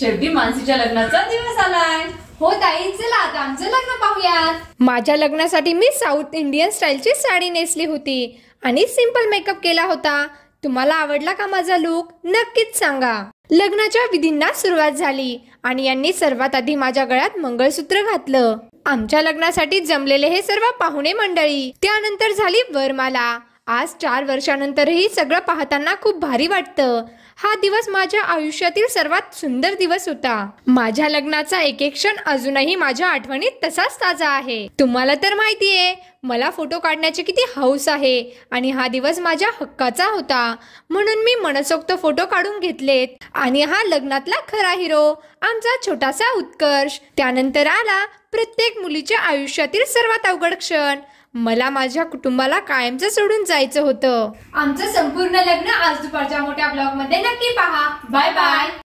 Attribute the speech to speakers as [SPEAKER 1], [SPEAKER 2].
[SPEAKER 1] शेवटी मानसीच्या लग्नाचा दिवस आलाय हो ताई चला आता आमचं लग्न पाहूयात माझ्या लग्नासाठी मी साऊथ इंडियन स्टाईलची साडी नेसली होती आणि सिंपल मेकअप केला होता तुम्हाला आवडला का माझा लुक नक्कीच सांगा लग्नाच्या विधींना सुरुवात झाली आणि यांनी सर्वात आधी माझ्या गळ्यात मंगळसूत्र घातलं आमच्या लग्नासाठी जमलेले हे सर्व पाहुणे मंडळी त्यानंतर झाली वरमाला आज चार वर्षानंतरही सगळं पाहताना खूप भारी वाटतं हा दिवस माझ्या आयुष्यातील सर्वात सुंदर दिवस होता माझ्या लग्नाचा एक एक क्षण अजूनही माझ्या आठवणीत तसाच ताजा आहे तुम्हाला तर माहिती आहे मला फोटो काढण्याची किती हौस आहे आणि हा दिवस माझ्या हक्काचा होता म्हणून मी मनसोक्त फोटो काढून घेतलेत आणि हा लग्नातला खरा हिरो आमचा छोटासा उत्कर्ष त्यानंतर आला प्रत्येक मुलीच्या आयुष्यातील सर्वात अवघड क्षण मला माझ्या कुटुंबाला कायमच सोडून जायचं होतं आमचं संपूर्ण लग्न आज दुपारच्या मोठ्या ब्लॉग मध्ये नक्की पहा बाय बाय